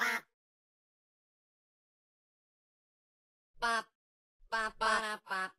ปาปาปาปา